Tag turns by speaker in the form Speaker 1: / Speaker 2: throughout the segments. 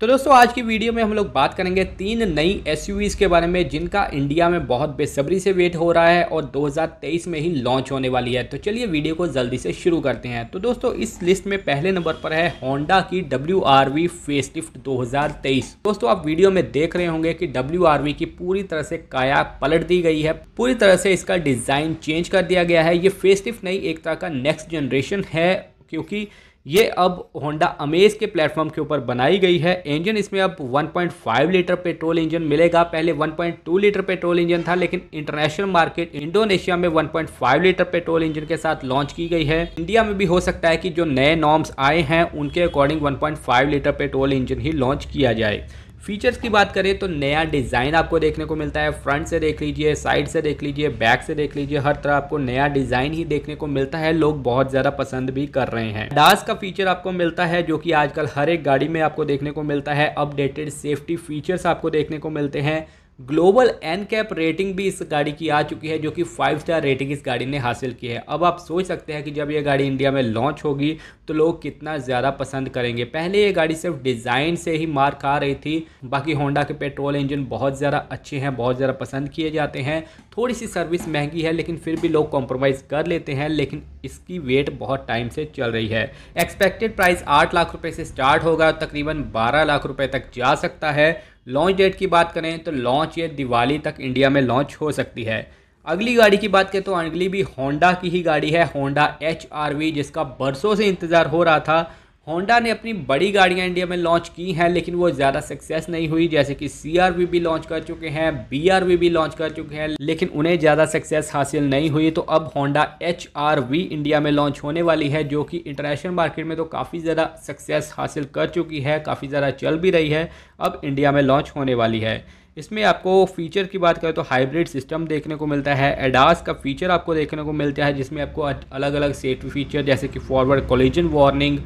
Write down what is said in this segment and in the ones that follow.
Speaker 1: तो दोस्तों आज की वीडियो में हम लोग बात करेंगे तीन नई एस के बारे में जिनका इंडिया में बहुत बेसब्री से वेट हो रहा है और 2023 में ही लॉन्च होने वाली है तो चलिए वीडियो को जल्दी से शुरू करते हैं तो दोस्तों इस लिस्ट में पहले नंबर पर है होंडा की डब्ल्यू आर वी फेसलिफ्ट दो दोस्तों आप वीडियो में देख रहे होंगे की डब्ल्यू की पूरी तरह से काया पलट दी गई है पूरी तरह से इसका डिज़ाइन चेंज कर दिया गया है ये फेसलिफ्ट नहीं एक तरह का नेक्स्ट जनरेशन है क्योंकि ये अब होंडा अमेज के प्लेटफॉर्म के ऊपर बनाई गई है इंजन इसमें अब 1.5 लीटर पेट्रोल इंजन मिलेगा पहले 1.2 लीटर पेट्रोल इंजन था लेकिन इंटरनेशनल मार्केट इंडोनेशिया में 1.5 लीटर पेट्रोल इंजन के साथ लॉन्च की गई है इंडिया में भी हो सकता है कि जो नए नॉर्म्स आए हैं उनके अकॉर्डिंग 1.5 लीटर पेट्रोल इंजन ही लॉन्च किया जाए फीचर्स की बात करें तो नया डिज़ाइन आपको देखने को मिलता है फ्रंट से देख लीजिए साइड से देख लीजिए बैक से देख लीजिए हर तरह आपको नया डिज़ाइन ही देखने को मिलता है लोग बहुत ज़्यादा पसंद भी कर रहे हैं डास का फीचर आपको मिलता है जो कि आजकल हर एक गाड़ी में आपको देखने को मिलता है अपडेटेड सेफ्टी फीचर्स आपको देखने को मिलते हैं ग्लोबल एन कैप रेटिंग भी इस गाड़ी की आ चुकी है जो कि फाइव स्टार रेटिंग इस गाड़ी ने हासिल की है अब आप सोच सकते हैं कि जब ये गाड़ी इंडिया में लॉन्च होगी तो लोग कितना ज़्यादा पसंद करेंगे पहले ये गाड़ी सिर्फ डिज़ाइन से ही मार खा रही थी बाकी होंडा के पेट्रोल इंजन बहुत ज़्यादा अच्छे हैं बहुत ज़्यादा पसंद किए जाते हैं थोड़ी सी सर्विस महंगी है लेकिन फिर भी लोग कॉम्प्रोमाइज़ कर लेते हैं लेकिन इसकी वेट बहुत टाइम से चल रही है एक्सपेक्टेड प्राइस आठ लाख रुपये से स्टार्ट होगा तकरीबन बारह लाख रुपये तक जा सकता है लॉन्च डेट की बात करें तो लॉन्च ये दिवाली तक इंडिया में लॉन्च हो सकती है अगली गाड़ी की बात करें तो अगली भी होंडा की ही गाड़ी है होंडा एच जिसका बरसों से इंतज़ार हो रहा था होंडा ने अपनी बड़ी गाड़ियां इंडिया में लॉन्च की हैं लेकिन वो ज़्यादा सक्सेस नहीं हुई जैसे कि सी भी लॉन्च कर चुके हैं बी भी लॉन्च कर चुके हैं लेकिन उन्हें ज़्यादा सक्सेस हासिल नहीं हुई तो अब होंडा एच इंडिया में लॉन्च होने वाली है जो कि इंटरनेशनल मार्केट में तो काफ़ी ज़्यादा सक्सेस हासिल कर चुकी है काफ़ी ज़्यादा चल भी रही है अब इंडिया में लॉन्च होने वाली है इसमें आपको फीचर की बात करें तो हाइब्रिड सिस्टम देखने को मिलता है एडास का फीचर आपको देखने को मिलता है जिसमें आपको अलग अलग सेफ्टी फीचर जैसे कि forward collision warning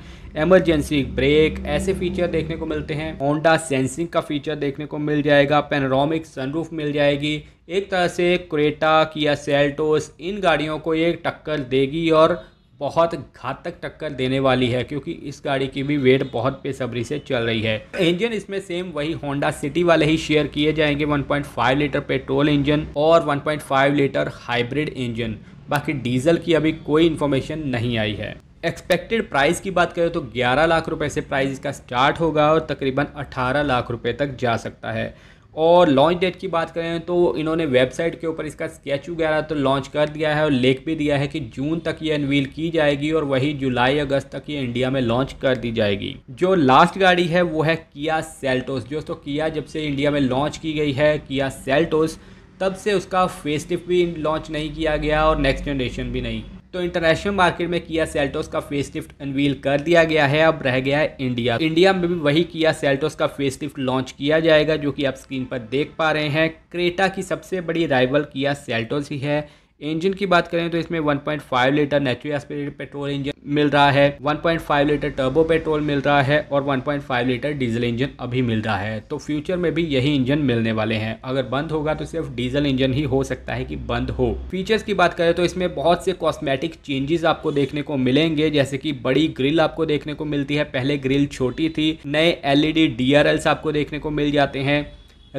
Speaker 1: emergency brake ऐसे फीचर देखने को मिलते हैं होंडा सेंसिंग का फीचर देखने को मिल जाएगा पेनरोमिक सनरूफ मिल जाएगी एक तरह से क्रेटा किया सेल्टोस इन गाड़ियों को एक टक्कर देगी और बहुत घातक टक्कर देने वाली है क्योंकि इस गाड़ी की भी वेट बहुत बेसब्री से चल रही है इंजन इसमें सेम वही होंडा सिटी वाले ही शेयर किए जाएंगे 1.5 लीटर पेट्रोल इंजन और 1.5 लीटर हाइब्रिड इंजन बाकी डीजल की अभी कोई इन्फॉर्मेशन नहीं आई है एक्सपेक्टेड प्राइस की बात करें तो 11 लाख रुपए से प्राइस इसका स्टार्ट होगा और तकरीबन 18 लाख रुपए तक जा सकता है और लॉन्च डेट की बात करें तो इन्होंने वेबसाइट के ऊपर इसका स्केच वगैरह तो लॉन्च कर दिया है और लेख भी दिया है कि जून तक ये अनवील की जाएगी और वही जुलाई अगस्त तक ये इंडिया में लॉन्च कर दी जाएगी जो लास्ट गाड़ी है वो है किया सेल्टोस दोस्तों किया जब से इंडिया में लॉन्च की गई है किया सेल्टोस तब से उसका फेस्टिव भी लॉन्च नहीं किया गया और नेक्स्ट जनरेशन भी नहीं तो इंटरनेशनल मार्केट में किया सेल्टोस का फेस लिफ्ट अनवील कर दिया गया है अब रह गया है इंडिया इंडिया में भी वही किया सेल्टोस का फेस लिफ्ट लॉन्च किया जाएगा जो कि आप स्क्रीन पर देख पा रहे हैं क्रेटा की सबसे बड़ी राइवल किया सेल्टोस ही है इंजन की बात करें तो इसमें 1.5 litre natural aspirated petrol engine मिल रहा है 1.5 लीटर टर्बो पेट्रोल मिल रहा है और 1.5 लीटर डीजल इंजन अभी मिल रहा है तो फ्यूचर में भी यही इंजन मिलने वाले हैं अगर बंद होगा तो सिर्फ डीजल इंजन ही हो सकता है कि बंद हो फीचर्स की बात करें तो इसमें बहुत से कॉस्मेटिक चेंजेस आपको देखने को मिलेंगे जैसे कि बड़ी ग्रिल आपको देखने को मिलती है पहले ग्रिल छोटी थी नए एलईडी डी आपको देखने को मिल जाते हैं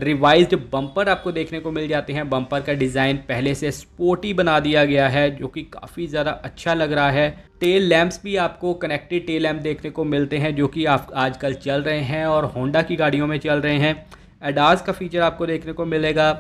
Speaker 1: रिवाइज बम्पर आपको देखने को मिल जाते हैं बम्पर का डिज़ाइन पहले से स्पोर्टी बना दिया गया है जो कि काफ़ी ज़्यादा अच्छा लग रहा है टेल लैम्प्स भी आपको कनेक्टेड टेल लैम्प देखने को मिलते हैं जो कि आप आजकल चल रहे हैं और होंडा की गाड़ियों में चल रहे हैं एडास का फीचर आपको देखने को मिलेगा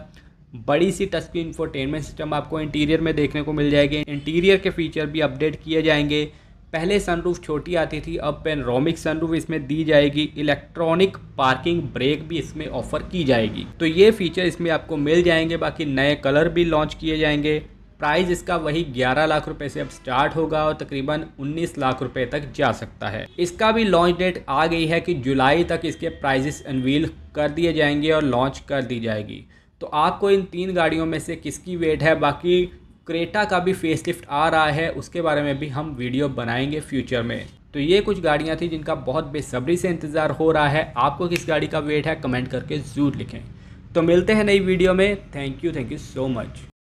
Speaker 1: बड़ी सी टच स्क्रीन इंफोटेनमेंट सिस्टम आपको इंटीरियर में देखने को मिल जाएगी इंटीरियर के फीचर भी अपडेट किए जाएंगे पहले सनरूफ छोटी आती थी अब पेनरोमिक सनरूफ इसमें दी जाएगी इलेक्ट्रॉनिक पार्किंग ब्रेक भी इसमें ऑफर की जाएगी तो ये फीचर इसमें आपको मिल जाएंगे बाकी नए कलर भी लॉन्च किए जाएंगे प्राइस इसका वही 11 लाख रुपए से अब स्टार्ट होगा और तकरीबन 19 लाख रुपए तक जा सकता है इसका भी लॉन्च डेट आ गई है कि जुलाई तक इसके प्राइजेस अनवील कर दिए जाएंगे और लॉन्च कर दी जाएगी तो आपको इन तीन गाड़ियों में से किसकी वेट है बाकी क्रेटा का भी फेसलिफ्ट आ रहा है उसके बारे में भी हम वीडियो बनाएंगे फ्यूचर में तो ये कुछ गाड़ियाँ थी जिनका बहुत बेसब्री से इंतज़ार हो रहा है आपको किस गाड़ी का वेट है कमेंट करके ज़रूर लिखें तो मिलते हैं नई वीडियो में thank you thank you so much